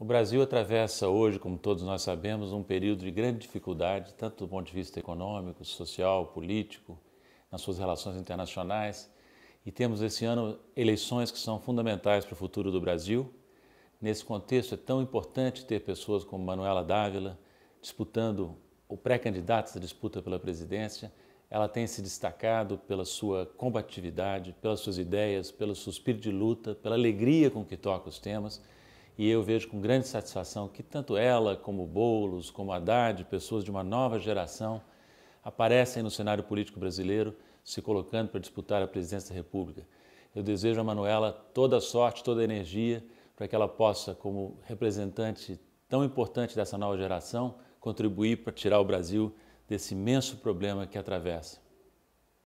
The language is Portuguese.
O Brasil atravessa hoje, como todos nós sabemos, um período de grande dificuldade, tanto do ponto de vista econômico, social, político, nas suas relações internacionais. E temos esse ano eleições que são fundamentais para o futuro do Brasil. Nesse contexto, é tão importante ter pessoas como Manuela Dávila disputando o pré-candidato da disputa pela presidência. Ela tem se destacado pela sua combatividade, pelas suas ideias, pelo seu espírito de luta, pela alegria com que toca os temas. E eu vejo com grande satisfação que tanto ela, como Boulos, como Haddad, pessoas de uma nova geração, aparecem no cenário político brasileiro se colocando para disputar a presidência da República. Eu desejo a Manuela toda a sorte, toda a energia para que ela possa, como representante tão importante dessa nova geração, contribuir para tirar o Brasil desse imenso problema que atravessa.